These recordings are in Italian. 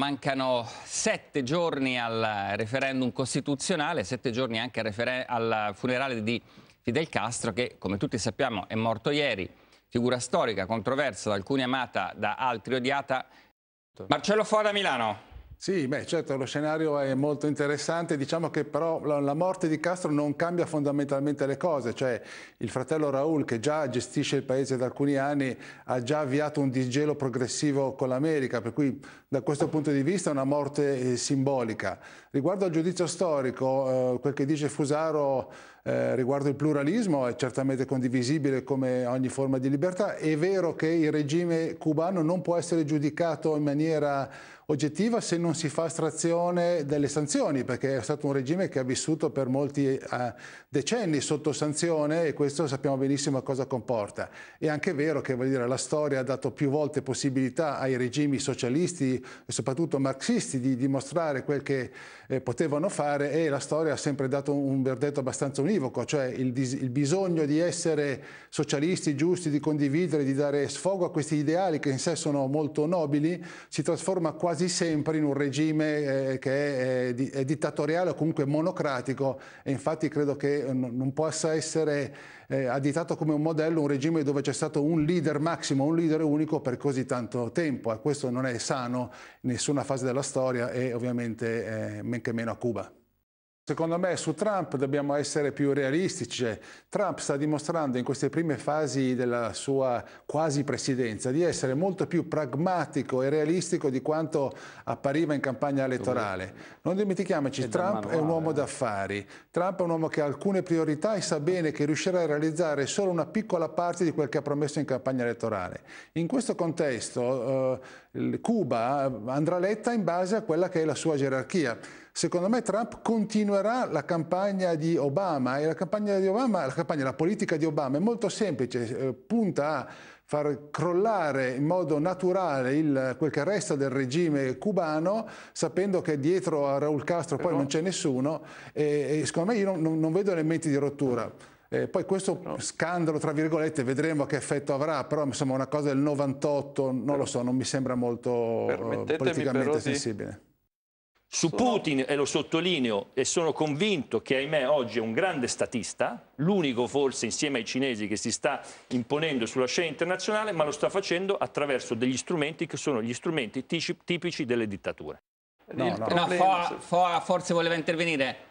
Mancano sette giorni al referendum costituzionale, sette giorni anche al, al, funerale di Fidel Castro che, come tutti sappiamo, è morto ieri. Figura storica, controversa, da alcuni amata, da altri odiata. Marcello Foda, Milano. Sì, beh, certo, lo scenario è molto interessante, diciamo che però la, morte di Castro non cambia fondamentalmente le cose, cioè il fratello Raul che già gestisce il paese da alcuni anni ha già avviato un disgelo progressivo con l'America, per cui da questo punto di vista è una morte eh, simbolica. Riguardo al giudizio storico, eh, quel che dice Fusaro eh, riguardo il pluralismo è certamente condivisibile come ogni forma di libertà. È vero che il regime cubano non può essere giudicato in maniera oggettiva se non si fa astrazione delle sanzioni, perché è stato un regime che ha vissuto per molti eh, decenni sotto sanzione e questo sappiamo benissimo cosa comporta. È anche vero che dire, la storia ha dato più volte possibilità ai regimi socialisti e soprattutto marxisti di dimostrare quel che eh, potevano fare e la storia ha sempre dato un verdetto abbastanza unico univoco, cioè il, il, bisogno di essere socialisti, giusti, di condividere, di dare sfogo a questi ideali che in sé sono molto nobili, si trasforma quasi sempre in un regime eh, che è, eh, è, dittatoriale o comunque monocratico e infatti credo che non possa essere eh, additato come un modello un regime dove c'è stato un leader massimo, un leader unico per così tanto tempo e questo non è sano in nessuna fase della storia e ovviamente eh, men che meno a Cuba. Secondo me su Trump dobbiamo essere più realistici. Cioè Trump sta dimostrando in queste prime fasi della sua quasi presidenza di essere molto più pragmatico e realistico di quanto appariva in campagna elettorale. Non dimentichiamoci, Trump è un uomo d'affari. Trump è un uomo che ha alcune priorità e sa bene che riuscirà a realizzare solo una piccola parte di quel che ha promesso in campagna elettorale. In questo contesto... Eh, Cuba andrà letta in base a quella che è la sua gerarchia. Secondo me Trump continuerà la campagna di Obama e la campagna di Obama, la, campagna, la politica di Obama è molto semplice, eh, punta a far crollare in modo naturale il, quel che resta del regime cubano, sapendo che dietro a Raul Castro Però... poi non c'è nessuno e, e, secondo me io non, non vedo elementi di rottura. Eh, poi questo no. scandalo, tra virgolette, vedremo che effetto avrà, però insomma una cosa del 98, non però, lo so, non mi sembra molto eh, politicamente sensibile. Di... Su Putin, e lo sottolineo, e sono convinto che ahimè oggi è un grande statista, l'unico forse insieme ai cinesi che si sta imponendo sulla scena internazionale, ma lo sta facendo attraverso degli strumenti che sono gli strumenti tipici delle dittature. No, no. no Foa, Foa forse voleva intervenire.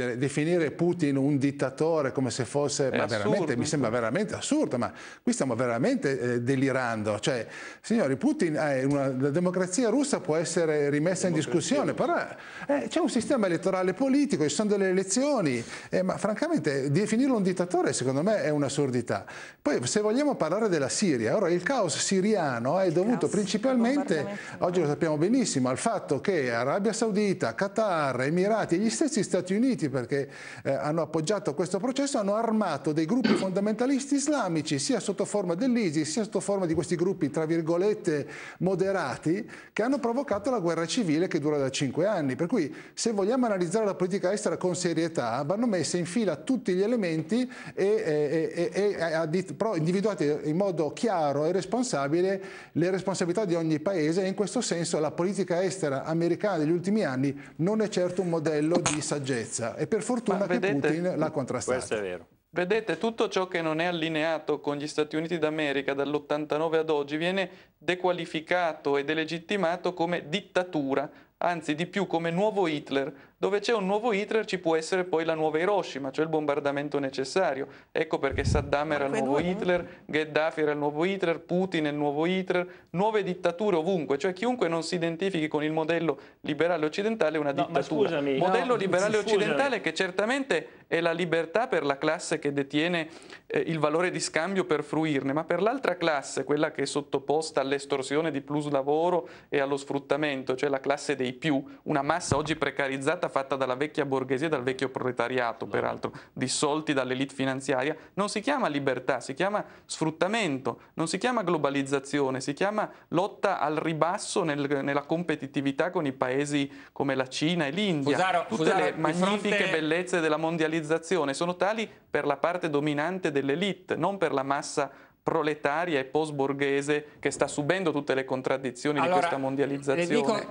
Cioè, definire Putin un dittatore come se fosse... veramente, mi sembra veramente assurdo, ma qui stiamo veramente eh, delirando. Cioè, signori, Putin, eh, una, la democrazia russa può essere rimessa in discussione, però eh, eh, c'è un sistema elettorale politico, ci sono delle elezioni, eh, ma francamente definirlo un dittatore secondo me è un'assurdità. Poi se vogliamo parlare della Siria, ora il caos siriano è dovuto caos, principalmente, oggi lo sappiamo benissimo, al fatto che Arabia Saudita, Qatar, Emirati e gli stessi Stati Uniti perché eh, hanno appoggiato questo processo, hanno armato dei gruppi fondamentalisti islamici sia sotto forma dell'ISIS sia sotto forma di questi gruppi tra virgolette moderati che hanno provocato la guerra civile che dura da cinque anni. Per cui se vogliamo analizzare la politica estera con serietà vanno messe in fila tutti gli elementi e, e, e, e però individuate in modo chiaro e responsabile le responsabilità di ogni paese e in questo senso la politica estera americana degli ultimi anni non è certo un modello di saggezza e per fortuna vedete, che Putin l'ha contrastata. Questo è vero. Vedete, tutto ciò che non è allineato con gli Stati Uniti d'America dall'89 ad oggi viene dequalificato e delegittimato come dittatura anzi di più come nuovo Hitler. Dove c'è un nuovo Hitler ci può essere poi la nuova Hiroshima, cioè il bombardamento necessario. Ecco perché Saddam era il nuovo Hitler, Gheddafi era il nuovo Hitler, Putin è il nuovo Hitler, nuove dittature ovunque, cioè chiunque non si identifichi con il modello liberale occidentale è una no, dittatura. Ma scusami, modello no, liberale scusami. occidentale che certamente è la libertà per la classe che detiene eh, il valore di scambio per fruirne, ma per l'altra classe, quella che è sottoposta all'estorsione di plus lavoro e allo sfruttamento, cioè la classe dei più, una massa oggi precarizzata fatta dalla vecchia borghesia e dal vecchio proletariato, certo. peraltro, dissolti dall'elite finanziaria, non si chiama libertà, si chiama sfruttamento, non si chiama globalizzazione, si chiama lotta al ribasso nel, nella competitività con i paesi come la Cina e l'India, tutte Fusaro, le magnifiche fronte... bellezze della mondializzazione utilizzazione sono tali per la parte dominante dell'elite, non per la massa proletaria e post-borghese che sta subendo tutte le contraddizioni allora, di questa mondializzazione. Dico,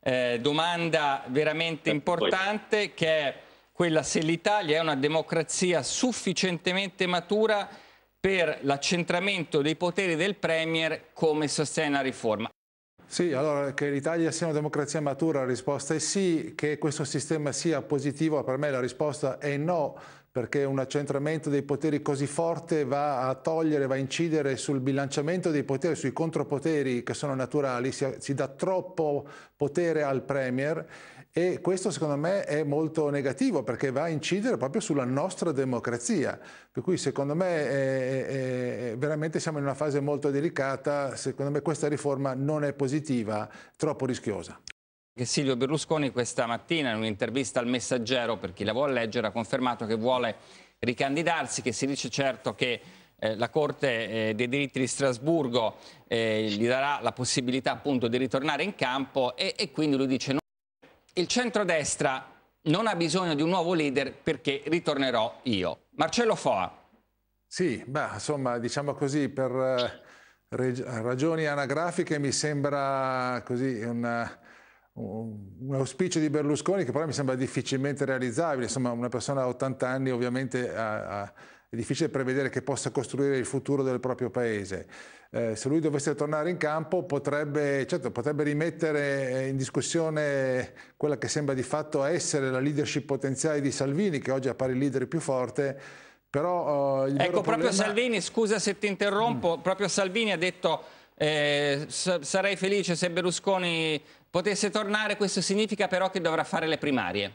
eh, domanda veramente eh, importante che è quella se l'Italia è una democrazia sufficientemente matura per l'accentramento dei poteri del Premier come sostiene la riforma. Sì, allora che l'Italia sia una democrazia matura la risposta è sì, che questo sistema sia positivo per me la risposta è no, perché un accentramento dei poteri così forte va a togliere, va a incidere sul bilanciamento dei poteri, sui contropoteri che sono naturali, si, si dà troppo potere al Premier e questo secondo me è molto negativo perché va a incidere proprio sulla nostra democrazia, per cui secondo me è, è, è, veramente siamo in una fase molto delicata, secondo me questa riforma non è positiva, troppo rischiosa. Silvio Berlusconi questa mattina in un'intervista al Messaggero, per chi la vuole leggere, ha confermato che vuole ricandidarsi, che si dice certo che eh, la Corte eh, dei diritti di Strasburgo eh, gli darà la possibilità appunto di ritornare in campo e, e quindi lui dice il centrodestra non ha bisogno di un nuovo leader perché ritornerò io. Marcello Foa. Sì, beh, insomma, diciamo così, per eh, ragioni anagrafiche mi sembra così una, un auspicio di Berlusconi che però mi sembra difficilmente realizzabile. Insomma, una persona a 80 anni ovviamente ha, ha, è difficile prevedere che possa costruire il futuro del proprio paese eh, se lui dovesse tornare in campo potrebbe, certo, potrebbe, rimettere eh, in discussione quella che sembra di fatto essere la leadership potenziale di Salvini, che oggi appare il leader più forte. Però, eh, ecco, proprio problema... Salvini, scusa se ti interrompo, mm. proprio Salvini ha detto... Eh, sarei felice se Berlusconi potesse tornare, questo significa però che dovrà fare le primarie.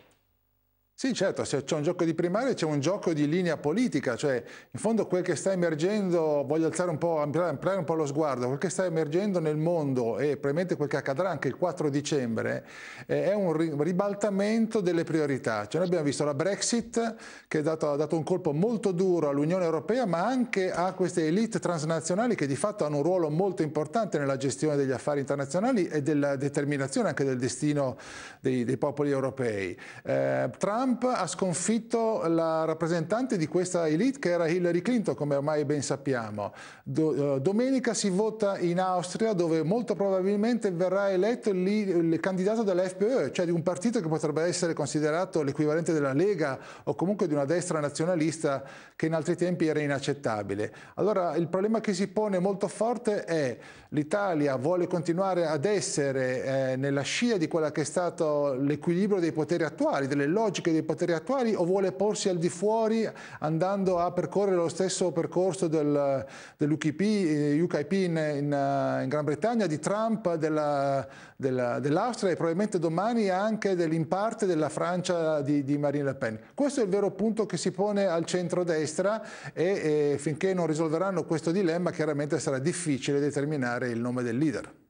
Sì, certo, se c'è un gioco di primarie c'è un gioco di linea politica, cioè in fondo quel che sta emergendo, voglio alzare un po', ampliare un po' lo sguardo, quel che sta emergendo nel mondo e probabilmente quel che accadrà anche il 4 dicembre eh, è un ribaltamento delle priorità. Cioè, noi abbiamo visto la Brexit che ha dato, ha dato un colpo molto duro all'Unione Europea ma anche a queste elite transnazionali che di fatto hanno un ruolo molto importante nella gestione degli affari internazionali e della determinazione anche del destino dei, dei popoli europei. Eh, Trump Trump ha sconfitto la rappresentante di questa elite che era Hillary Clinton, come ormai ben sappiamo. Do, eh, domenica si vota in Austria dove molto probabilmente verrà eletto il, il candidato dell'FPÖ, cioè di un partito che potrebbe essere considerato l'equivalente della Lega o comunque di una destra nazionalista che in altri tempi era inaccettabile. Allora il problema che si pone molto forte è l'Italia vuole continuare ad essere eh, nella scia di quella che è stato l'equilibrio dei poteri attuali, delle logiche dei poteri attuali o vuole porsi al di fuori andando a percorrere lo stesso percorso del, dell'UKP eh, UKP in, in, eh, in, Gran Bretagna, di Trump, della, della, dell'Austria e probabilmente domani anche in parte della Francia di, di, Marine Le Pen. Questo è il vero punto che si pone al centrodestra e, e eh, finché non risolveranno questo dilemma chiaramente sarà difficile determinare il nome del leader.